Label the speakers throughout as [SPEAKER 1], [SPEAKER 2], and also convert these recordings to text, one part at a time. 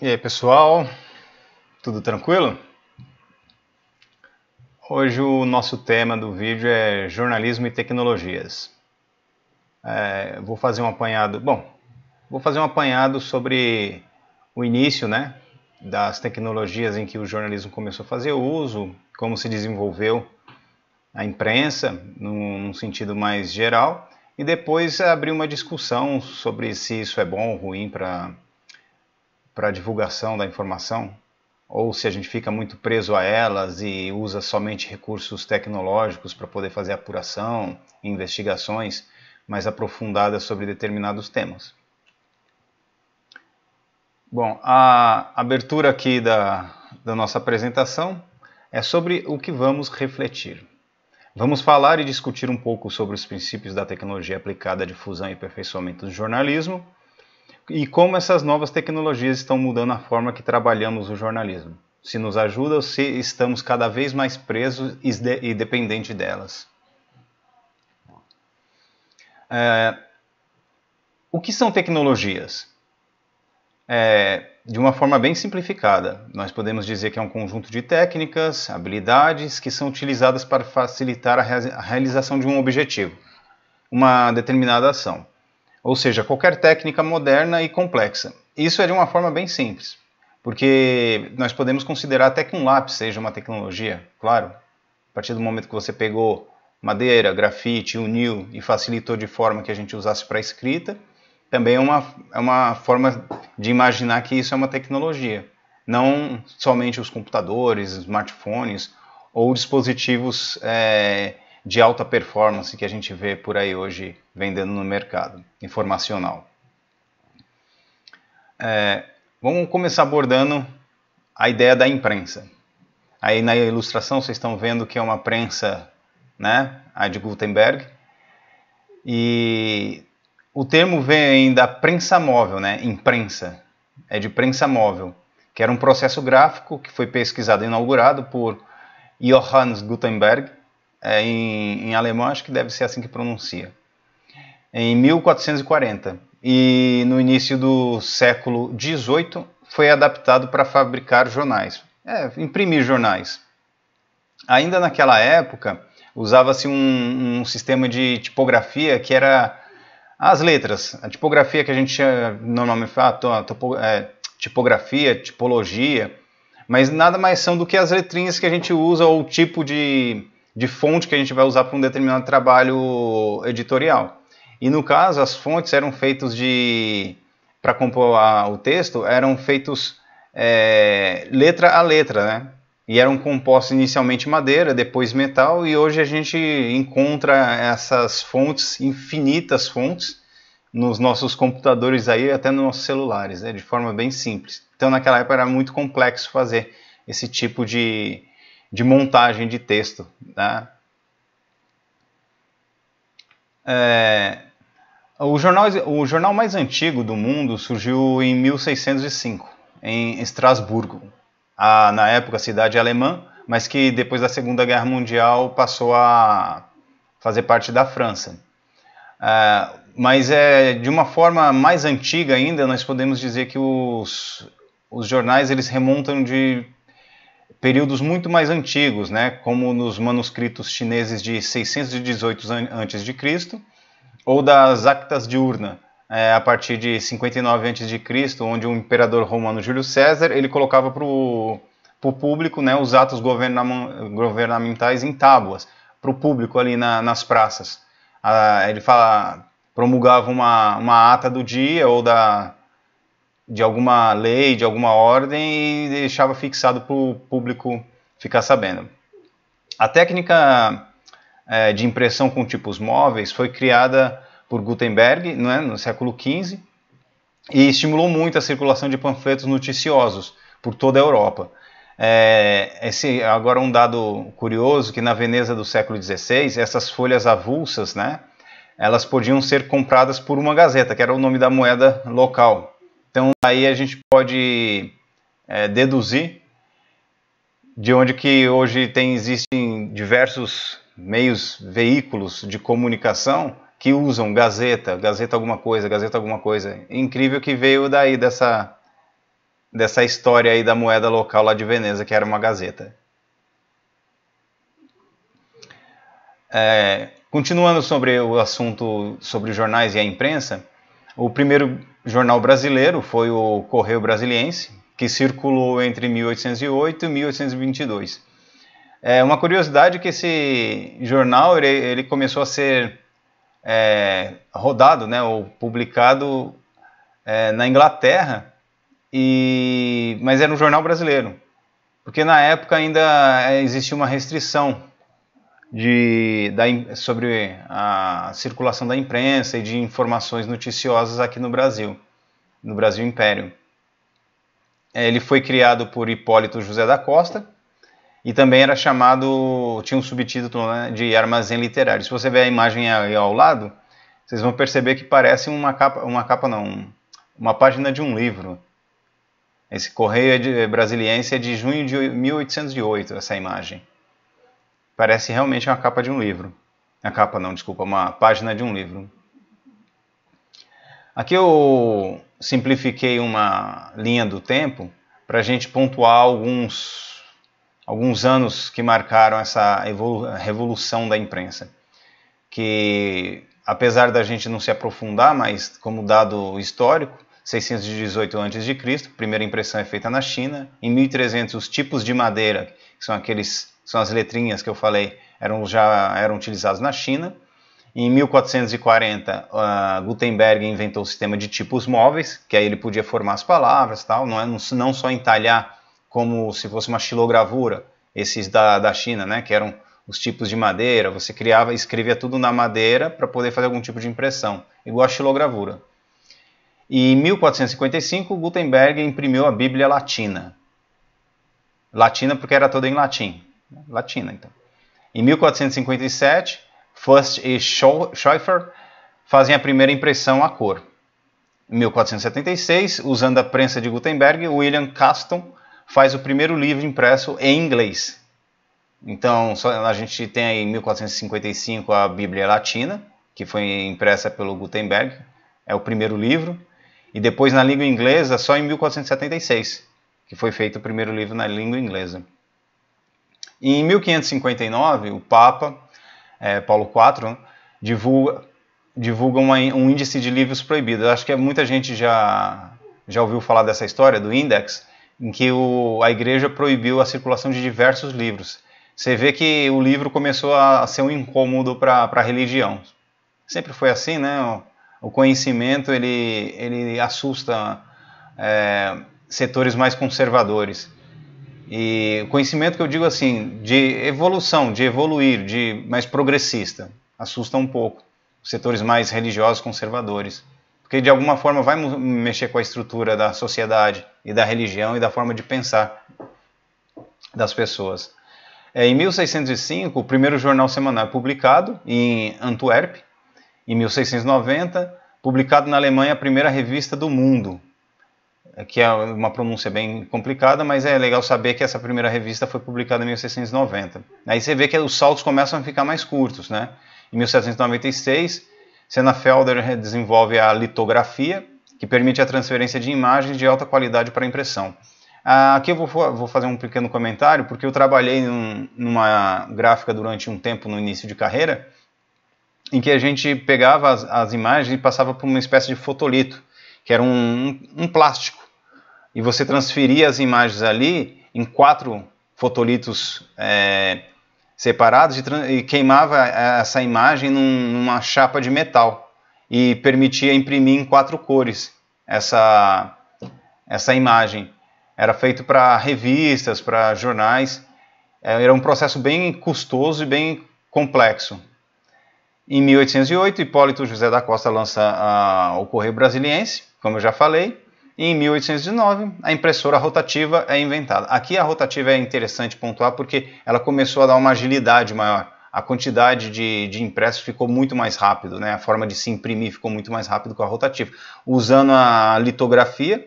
[SPEAKER 1] E aí pessoal, tudo tranquilo? Hoje o nosso tema do vídeo é jornalismo e tecnologias. É, vou fazer um apanhado, bom, vou fazer um apanhado sobre o início, né, das tecnologias em que o jornalismo começou a fazer uso, como se desenvolveu a imprensa num, num sentido mais geral e depois abrir uma discussão sobre se isso é bom ou ruim para para a divulgação da informação? Ou se a gente fica muito preso a elas e usa somente recursos tecnológicos para poder fazer apuração, investigações mais aprofundadas sobre determinados temas? Bom, a abertura aqui da, da nossa apresentação é sobre o que vamos refletir. Vamos falar e discutir um pouco sobre os princípios da tecnologia aplicada à difusão e aperfeiçoamento do jornalismo e como essas novas tecnologias estão mudando a forma que trabalhamos o jornalismo. Se nos ajuda ou se estamos cada vez mais presos e dependentes delas. É, o que são tecnologias? É, de uma forma bem simplificada, nós podemos dizer que é um conjunto de técnicas, habilidades que são utilizadas para facilitar a, rea a realização de um objetivo, uma determinada ação ou seja, qualquer técnica moderna e complexa. Isso é de uma forma bem simples, porque nós podemos considerar até que um lápis seja uma tecnologia, claro. A partir do momento que você pegou madeira, grafite, uniu e facilitou de forma que a gente usasse para escrita, também é uma, é uma forma de imaginar que isso é uma tecnologia. Não somente os computadores, smartphones ou dispositivos é, de alta performance que a gente vê por aí hoje vendendo no mercado informacional. É, vamos começar abordando a ideia da imprensa. Aí na ilustração vocês estão vendo que é uma prensa, né, a de Gutenberg, e o termo vem da prensa móvel, né, imprensa, é de prensa móvel, que era um processo gráfico que foi pesquisado e inaugurado por Johannes Gutenberg é, em, em, alemão acho que deve ser assim que pronuncia, em 1440. E no início do século XVIII foi adaptado para fabricar jornais, é, imprimir jornais. Ainda naquela época usava-se um, um sistema de tipografia que era as letras, a tipografia que a gente normalmente fala, ah, é, tipografia, tipologia, mas nada mais são do que as letrinhas que a gente usa ou o tipo de de fonte que a gente vai usar para um determinado trabalho editorial. E no caso, as fontes eram feitas de. para compor a, o texto, eram feitos é, letra a letra, né? E eram compostos inicialmente madeira, depois metal, e hoje a gente encontra essas fontes, infinitas fontes, nos nossos computadores aí, até nos nossos celulares, né? de forma bem simples. Então naquela época era muito complexo fazer esse tipo de, de montagem de texto. Tá? É, o, jornal, o jornal mais antigo do mundo surgiu em 1605, em Estrasburgo, a, ah, na época cidade alemã, mas que depois da Segunda Guerra Mundial passou a fazer parte da França. É, mas é de uma forma mais antiga ainda, nós podemos dizer que os, os jornais eles remontam de períodos muito mais antigos, né, como nos manuscritos chineses de 618 a.C. ou das actas de urna, é, a partir de 59 a.C., onde o imperador romano Júlio César ele colocava para o público né, os atos governamentais em tábuas, para o público ali na, nas praças. Ah, ele fala, promulgava uma, uma ata do dia ou da, de alguma lei, de alguma ordem e deixava fixado para o público ficar sabendo. A técnica é, de impressão com tipos móveis foi criada por Gutenberg né, no século XV e estimulou muito a circulação de panfletos noticiosos por toda a Europa. É, esse, agora um dado curioso que na Veneza do século XVI essas folhas avulsas, né, elas podiam ser compradas por uma gazeta, que era o nome da moeda local. Então aí a gente pode é, deduzir de onde que hoje tem, existem diversos meios, veículos de comunicação que usam Gazeta, Gazeta alguma coisa, Gazeta alguma coisa. Incrível que veio daí dessa dessa história aí da moeda local lá de Veneza, que era uma Gazeta. É, continuando sobre o assunto sobre jornais e a imprensa, o primeiro jornal brasileiro foi o Correio Brasiliense, que circulou entre 1808 e 1822. É uma curiosidade que esse jornal ele, ele começou a ser é, rodado, né, ou publicado é, na Inglaterra, e mas era um jornal brasileiro, porque na época ainda existia uma restrição de, da, sobre a circulação da imprensa e de informações noticiosas aqui no Brasil, no Brasil Império. É, ele foi criado por Hipólito José da Costa e também era chamado, tinha um subtítulo né, de Armazém Literário. Se você ver a imagem aí ao lado, vocês vão perceber que parece uma capa, uma capa não, uma página de um livro. Esse Correio é Brasiliense é de junho de 1808, essa imagem. Parece realmente uma capa de um livro. A capa não, desculpa, uma página de um livro. Aqui eu simplifiquei uma linha do tempo para a gente pontuar alguns, alguns anos que marcaram essa revolução da imprensa. Que, apesar da gente não se aprofundar, mas como dado histórico, 618 a.C., primeira impressão é feita na China. Em 1300, os tipos de madeira, que são aqueles são as letrinhas que eu falei, eram, já eram utilizados na China. Em 1440, uh, ah, Gutenberg inventou o sistema de tipos móveis, que aí ele podia formar as palavras, tal, não, é, não só entalhar como se fosse uma xilogravura, esses da, da China, né, que eram os tipos de madeira, você criava, escrevia tudo na madeira para poder fazer algum tipo de impressão, igual a xilogravura. E em 1455, Gutenberg imprimiu a Bíblia Latina. Latina porque era toda em latim latina. Então. Em 1457, Fust e Schäufer fazem a primeira impressão a cor. Em 1476, usando a prensa de Gutenberg, William Caston faz o primeiro livro impresso em inglês. Então, a gente tem em 1455 a Bíblia Latina, que foi impressa pelo Gutenberg, é o primeiro livro. E depois na língua inglesa, só em 1476, que foi feito o primeiro livro na língua inglesa. Em 1559, o Papa é, Paulo IV divulga, divulga uma, um índice de livros proibidos. Eu acho que muita gente já, já ouviu falar dessa história do índice, em que o, a Igreja proibiu a circulação de diversos livros. Você vê que o livro começou a ser um incômodo para a religião. Sempre foi assim, né? O, o conhecimento ele, ele assusta é, setores mais conservadores. E conhecimento que eu digo assim, de evolução, de evoluir, de mais progressista, assusta um pouco. Os setores mais religiosos, conservadores, porque de alguma forma vai mexer com a estrutura da sociedade e da religião e da forma de pensar das pessoas. É, em 1605, o primeiro jornal semanal é publicado em Antuérpia. Em 1690, publicado na Alemanha a primeira revista do mundo, que é uma pronúncia bem complicada, mas é legal saber que essa primeira revista foi publicada em 1690. Aí você vê que os saltos começam a ficar mais curtos, né? Em 1796, Felder desenvolve a litografia, que permite a transferência de imagens de alta qualidade para impressão. Ah, aqui eu vou, vou fazer um pequeno comentário, porque eu trabalhei num, numa gráfica durante um tempo no início de carreira, em que a gente pegava as, as imagens e passava por uma espécie de fotolito, que era um, um, um plástico e você transferia as imagens ali em quatro fotolitos é, separados e, e, queimava é, essa imagem num, numa chapa de metal e permitia imprimir em quatro cores essa, essa imagem. Era feito para revistas, para jornais. É, era um processo bem custoso e bem complexo. Em 1808, Hipólito José da Costa lança a, ah, o Correio Brasiliense, como eu já falei, em 1809, a impressora rotativa é inventada. Aqui a rotativa é interessante pontuar porque ela começou a dar uma agilidade maior. A quantidade de, de impressos ficou muito mais rápido, né? a forma de se imprimir ficou muito mais rápido com a rotativa. Usando a litografia,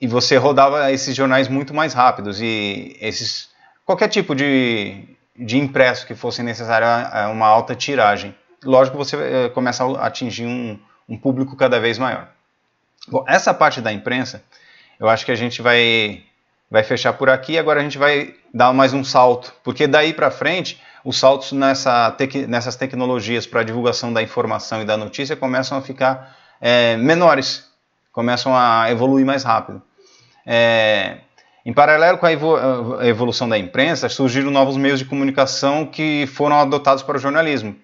[SPEAKER 1] e você rodava esses jornais muito mais rápidos e esses qualquer tipo de, de impresso que fosse necessário é, é uma alta tiragem. Lógico, você eh, começa a atingir um, um público cada vez maior. Bom, essa parte da imprensa, eu acho que a gente vai, vai fechar por aqui. Agora a gente vai dar mais um salto, porque daí para frente os saltos nessa tec nessas tecnologias para divulgação da informação e da notícia começam a ficar é, menores, começam a evoluir mais rápido. É, em paralelo com a evolução da imprensa, surgiram novos meios de comunicação que foram adotados para o jornalismo,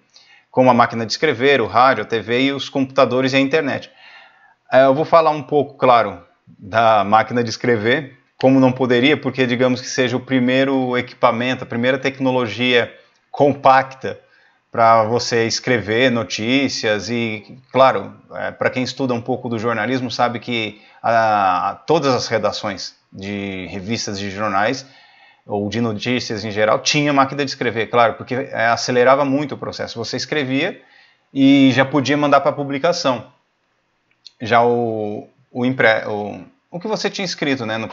[SPEAKER 1] como a máquina de escrever, o rádio, a TV e os computadores e a internet. É, eu vou falar um pouco, claro, da máquina de escrever, como não poderia, porque digamos que seja o primeiro equipamento, a primeira tecnologia compacta para você escrever notícias e, claro, é, para quem estuda um pouco do jornalismo sabe que a, a, todas as redações de revistas de jornais ou de notícias em geral tinha máquina de escrever, claro, porque é, acelerava muito o processo. Você escrevia e já podia mandar para publicação já o, o, impre, o, o que você tinha escrito né, no,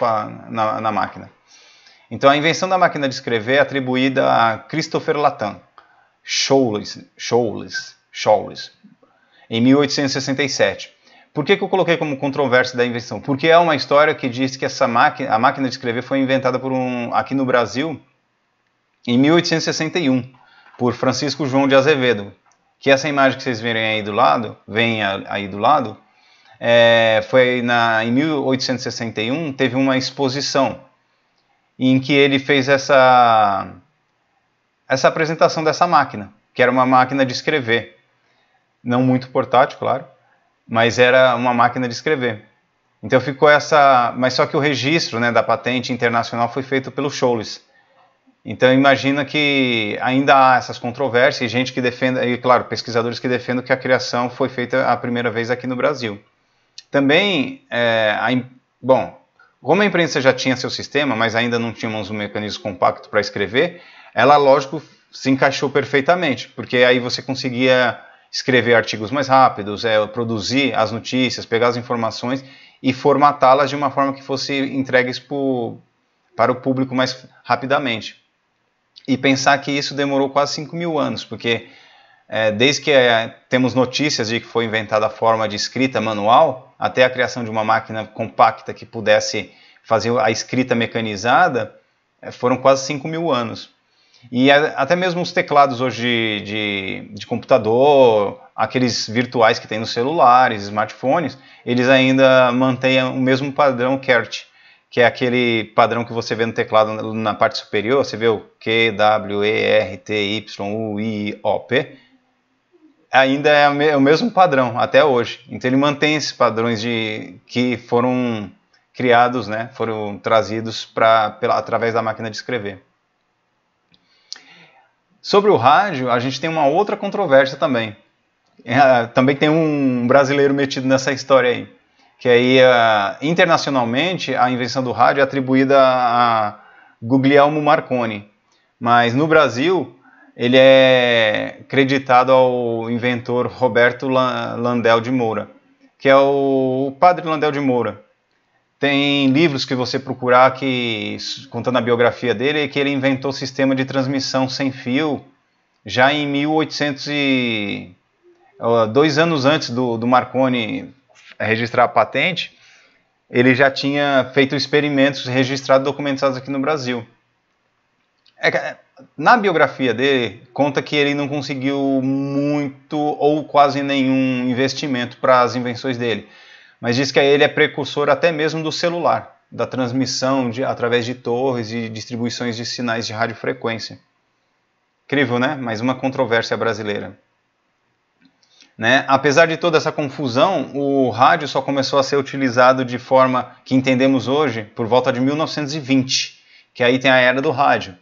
[SPEAKER 1] na, na máquina. Então, a invenção da máquina de escrever é atribuída a Christopher Latham Scholes, Scholes, Scholes, em 1867. Por que, que eu coloquei como controvérsia da invenção? Porque é uma história que diz que essa máquina, a máquina de escrever foi inventada por um, aqui no Brasil em 1861, por Francisco João de Azevedo. Que essa imagem que vocês verem aí do lado, vem aí do lado, é, foi na, em 1861, teve uma exposição em que ele fez essa, essa apresentação dessa máquina, que era uma máquina de escrever. Não muito portátil, claro, mas era uma máquina de escrever. Então ficou essa. Mas só que o registro né, da patente internacional foi feito pelo Scholes. Então imagina que ainda há essas controvérsias e gente que defenda, e claro, pesquisadores que defendem que a criação foi feita a primeira vez aqui no Brasil. Também, é, a, bom, como a imprensa já tinha seu sistema, mas ainda não tínhamos um mecanismo compacto para escrever, ela, lógico, se encaixou perfeitamente, porque aí você conseguia escrever artigos mais rápidos, é, produzir as notícias, pegar as informações e formatá-las de uma forma que fosse entregues para o público mais rapidamente. E pensar que isso demorou quase 5 mil anos, porque é, desde que é, temos notícias de que foi inventada a forma de escrita manual, até a criação de uma máquina compacta que pudesse fazer a escrita mecanizada, eh, foram quase 5 mil anos. E até mesmo os teclados hoje de, de, de, computador, aqueles virtuais que tem nos celulares, smartphones, eles ainda mantêm o mesmo padrão QWERTY, que é aquele padrão que você vê no teclado na parte superior, você vê o Q, W, E, R, T, Y, U, I, O, P, ainda é o mesmo padrão até hoje. Então ele mantém esses padrões de que foram criados, né, foram trazidos para pela, através da máquina de escrever. Sobre o rádio, a gente tem uma outra controvérsia também. É, também tem um brasileiro metido nessa história aí, que aí é, internacionalmente a invenção do rádio é atribuída a Guglielmo Marconi, mas no Brasil ele é creditado ao inventor Roberto Landel de Moura, que é o padre Landel de Moura. Tem livros que você procurar que contando a biografia dele, que ele inventou o sistema de transmissão sem fio já em 1800 e, dois anos antes do, do Marconi registrar a patente, ele já tinha feito experimentos registrados documentados aqui no Brasil. É, na biografia dele, conta que ele não conseguiu muito ou quase nenhum investimento para as invenções dele. Mas diz que ele é precursor até mesmo do celular, da transmissão de, através de torres e distribuições de sinais de radiofrequência. Incrível, né? Mais uma controvérsia brasileira. Né? Apesar de toda essa confusão, o rádio só começou a ser utilizado de forma que entendemos hoje por volta de 1920, que aí tem a era do rádio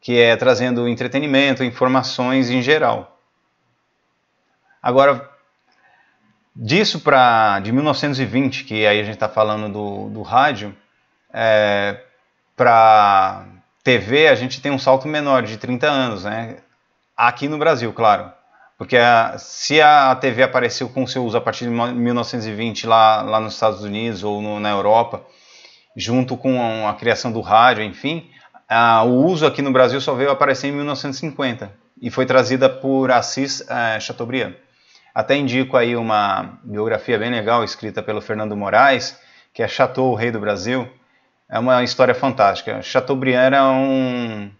[SPEAKER 1] que é trazendo entretenimento, informações em geral. Agora, disso para de 1920, que aí a gente está falando do, do rádio, é, para TV a gente tem um salto menor de 30 anos, né? Aqui no Brasil, claro. Porque a, se a TV apareceu com seu uso a partir de 1920 lá, lá nos Estados Unidos ou no, na Europa, junto com a, a criação do rádio, enfim, ah, o uso aqui no Brasil só veio aparecer em 1950 e foi trazida por Assis eh, Chateaubriand. Até indico aí uma biografia bem legal escrita pelo Fernando Moraes, que é Chateau, o Rei do Brasil. É uma história fantástica. Chateaubriand era um,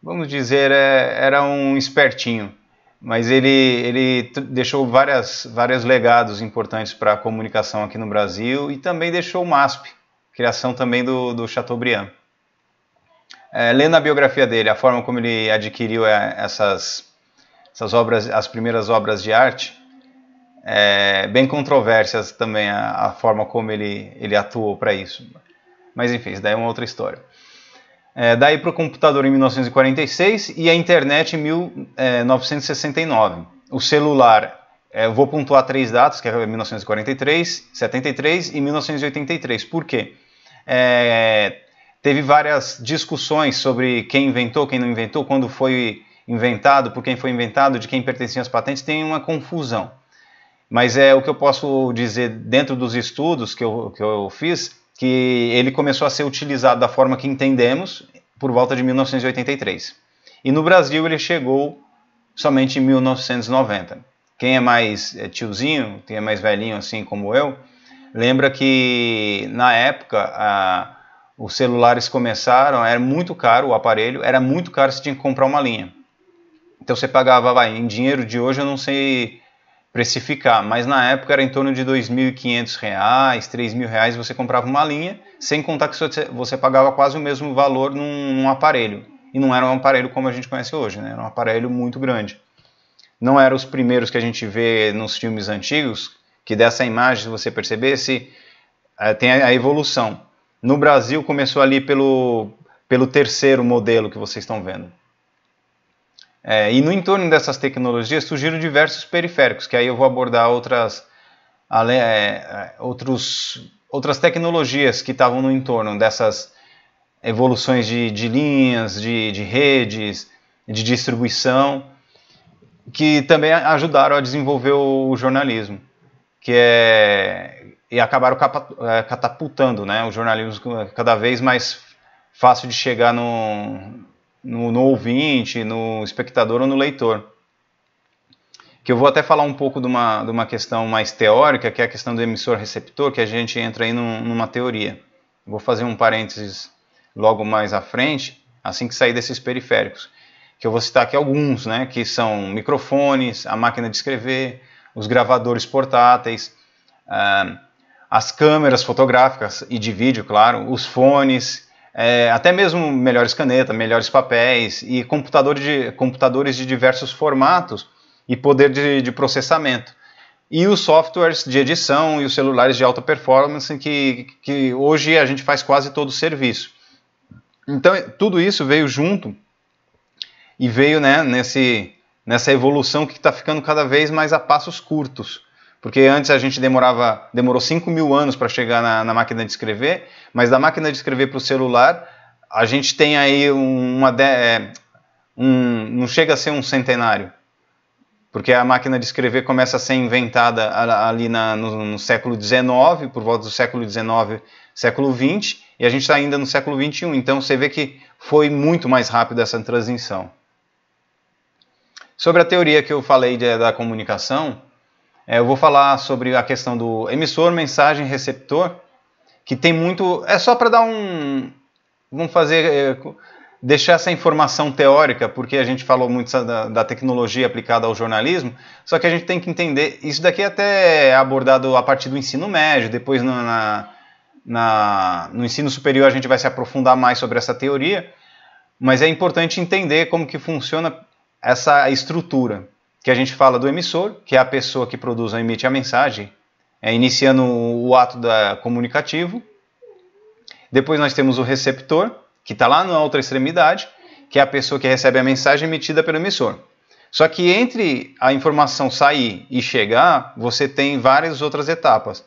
[SPEAKER 1] vamos dizer, é, era um espertinho, mas ele, ele deixou várias, vários legados importantes para a comunicação aqui no Brasil e também deixou o MASP, criação também do, do Chateaubriand. É, lendo a biografia dele, a forma como ele adquiriu é, essas, essas obras, as primeiras obras de arte, é, bem controversas também a, a, forma como ele, ele atuou para isso. Mas enfim, isso daí é uma outra história. É, daí para o computador em 1946 e a internet em 1969. É, o celular, é, vou pontuar três datas, que é 1943, 73 e 1983. Por quê? É, Teve várias discussões sobre quem inventou, quem não inventou, quando foi inventado, por quem foi inventado, de quem pertenciam as patentes, tem uma confusão. Mas é o que eu posso dizer dentro dos estudos que eu, que eu fiz, que ele começou a ser utilizado da forma que entendemos por volta de 1983. E no Brasil ele chegou somente em 1990. Quem é mais é, tiozinho, quem é mais velhinho assim como eu, lembra que na época a os celulares começaram, era muito caro o aparelho, era muito caro, se tinha que comprar uma linha. Então você pagava, vai, em dinheiro de hoje eu não sei precificar, mas na época era em torno de R$ 2.500, R$ 3.000, você comprava uma linha, sem contar que você pagava quase o mesmo valor num, num aparelho. E não era um aparelho como a gente conhece hoje, né? era um aparelho muito grande. Não eram os primeiros que a gente vê nos filmes antigos, que dessa imagem, se você percebesse, eh, tem a evolução no Brasil começou ali pelo, pelo terceiro modelo que vocês estão vendo. É, e no entorno dessas tecnologias surgiram diversos periféricos, que aí eu vou abordar outras, é, é, outros, outras tecnologias que estavam no entorno dessas evoluções de, de linhas, de, de redes, de distribuição, que também ajudaram a desenvolver o jornalismo, que é e acabaram é, catapultando né, o jornalismo eh, cada vez mais fácil de chegar no, no, no, ouvinte, no espectador ou no leitor. Que eu vou até falar um pouco de uma, de uma questão mais teórica, que é a questão do emissor-receptor, que a gente entra aí numa teoria. Vou fazer um parênteses logo mais à frente, assim que sair desses periféricos. Que eu vou citar aqui alguns, né, que são microfones, a máquina de escrever, os gravadores portáteis. Uh, as câmeras fotográficas e de vídeo, claro, os fones, é, até mesmo melhores canetas, melhores papéis e computador de, computadores de diversos formatos e poder de, de, processamento. E os softwares de edição e os celulares de alta performance que, que hoje a gente faz quase todo o serviço. Então, tudo isso veio junto e veio né, nesse, nessa evolução que está ficando cada vez mais a passos curtos. Porque antes a gente demorava, demorou 5 mil anos para chegar na, na, máquina de escrever, mas da máquina de escrever para o celular, a gente tem aí uma. De, é, um, não chega a ser um centenário. Porque a máquina de escrever começa a ser inventada ali na, no, no século XIX, por volta do século XIX, século XX, e a gente está ainda no século XXI. Então você vê que foi muito mais rápida essa transição. Sobre a teoria que eu falei de, da comunicação, é, eu vou falar sobre a questão do emissor, mensagem, receptor, que tem muito. É só para dar um. Vamos fazer. É, deixar essa informação teórica, porque a gente falou muito da, da tecnologia aplicada ao jornalismo, só que a gente tem que entender. Isso daqui é até abordado a partir do ensino médio, depois no, na, na, no ensino superior a gente vai se aprofundar mais sobre essa teoria, mas é importante entender como que funciona essa estrutura que a gente fala do emissor, que é a pessoa que produz ou emite a mensagem, é, iniciando o ato da, comunicativo. Depois nós temos o receptor, que está lá na outra extremidade, que é a pessoa que recebe a mensagem emitida pelo emissor. Só que entre a informação sair e chegar, você tem várias outras etapas.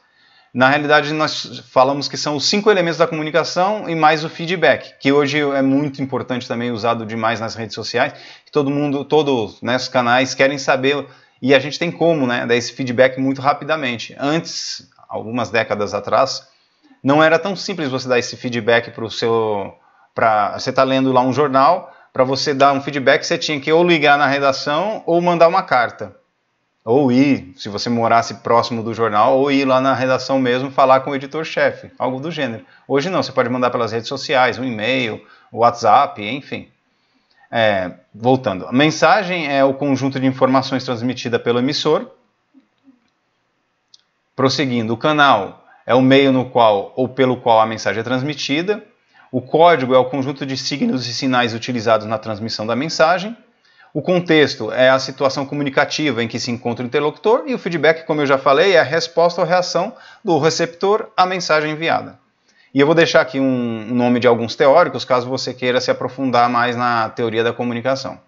[SPEAKER 1] Na realidade, nós falamos que são os cinco elementos da comunicação e mais o feedback, que hoje é muito importante também, usado demais nas redes sociais. Todo mundo, todos né, os canais querem saber e a gente tem como né, dar esse feedback muito rapidamente. Antes, algumas décadas atrás, não era tão simples você dar esse feedback para o seu. Pra, você está lendo lá um jornal, para você dar um feedback, você tinha que ou ligar na redação ou mandar uma carta ou ir, se você morasse próximo do jornal, ou ir lá na redação mesmo falar com o editor-chefe, algo do gênero. Hoje não, você pode mandar pelas redes sociais, um e-mail, WhatsApp, enfim. É, voltando, a mensagem é o conjunto de informações transmitida pelo emissor. Prosseguindo, o canal é o meio no qual ou pelo qual a mensagem é transmitida. O código é o conjunto de signos e sinais utilizados na transmissão da mensagem. O contexto é a situação comunicativa em que se encontra o interlocutor e o feedback, como eu já falei, é a resposta ou reação do receptor à mensagem enviada. E eu vou deixar aqui um nome de alguns teóricos, caso você queira se aprofundar mais na teoria da comunicação,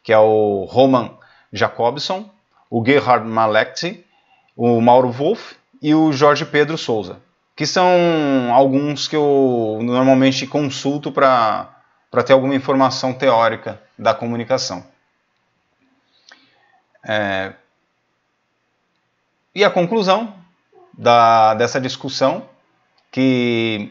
[SPEAKER 1] que é o Roman Jacobson, o Gerhard Maleksi, o Mauro Wolff e o Jorge Pedro Souza, que são alguns que eu normalmente consulto para ter alguma informação teórica da comunicação. É... E a conclusão da, dessa discussão, que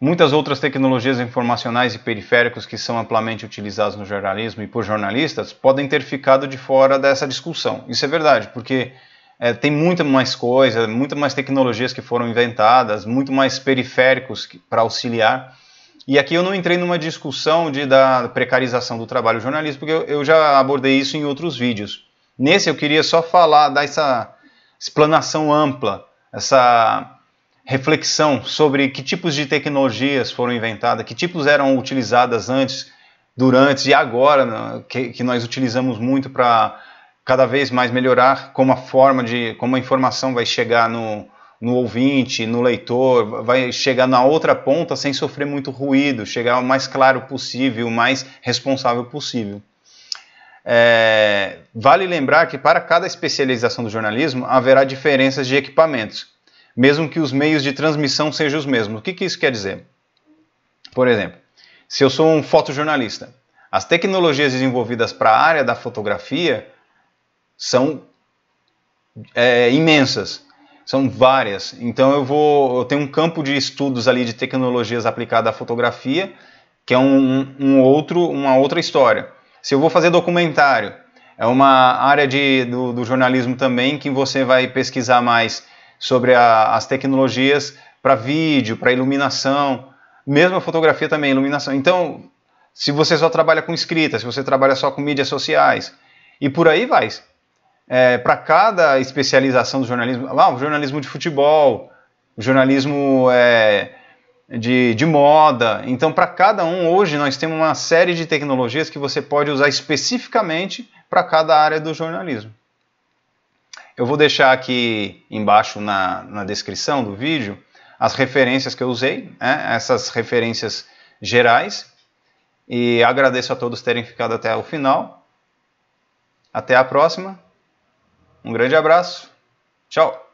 [SPEAKER 1] muitas outras tecnologias informacionais e periféricos que são amplamente utilizados no jornalismo e por jornalistas podem ter ficado de fora dessa discussão. Isso é verdade, porque é, tem muita mais coisa, muitas mais tecnologias que foram inventadas, muito mais periféricos para auxiliar. E aqui eu não entrei numa discussão de, da precarização do trabalho jornalista, porque eu, eu já abordei isso em outros vídeos. Nesse eu queria só falar, dar essa explanação ampla, essa reflexão sobre que tipos de tecnologias foram inventadas, que tipos eram utilizadas antes, durante e agora, né, que, que nós utilizamos muito para cada vez mais melhorar como a forma de, como a informação vai chegar no, no ouvinte, no leitor, vai chegar na outra ponta sem sofrer muito ruído, chegar o mais claro possível, o mais responsável possível. É, vale lembrar que para cada especialização do jornalismo haverá diferenças de equipamentos, mesmo que os meios de transmissão sejam os mesmos. O que, que isso quer dizer? Por exemplo, se eu sou um fotojornalista, as tecnologias desenvolvidas para a área da fotografia são é, imensas, são várias. Então eu vou, eu tenho um campo de estudos ali de tecnologias aplicadas à fotografia, que é um, um outro, uma outra história. Se eu vou fazer documentário, é uma área de, do, do jornalismo também que você vai pesquisar mais sobre a, as tecnologias para vídeo, para iluminação, mesmo a fotografia também, iluminação. Então, se você só trabalha com escrita, se você trabalha só com mídias sociais, e por aí vai. É, para cada especialização do jornalismo, ah, o jornalismo de futebol, o jornalismo é, de, de moda. Então, para cada um, hoje nós temos uma série de tecnologias que você pode usar especificamente para cada área do jornalismo. Eu vou deixar aqui embaixo na, na descrição do vídeo as referências que eu usei, né? essas referências gerais. E agradeço a todos terem ficado até o final. Até a próxima. Um grande abraço. Tchau.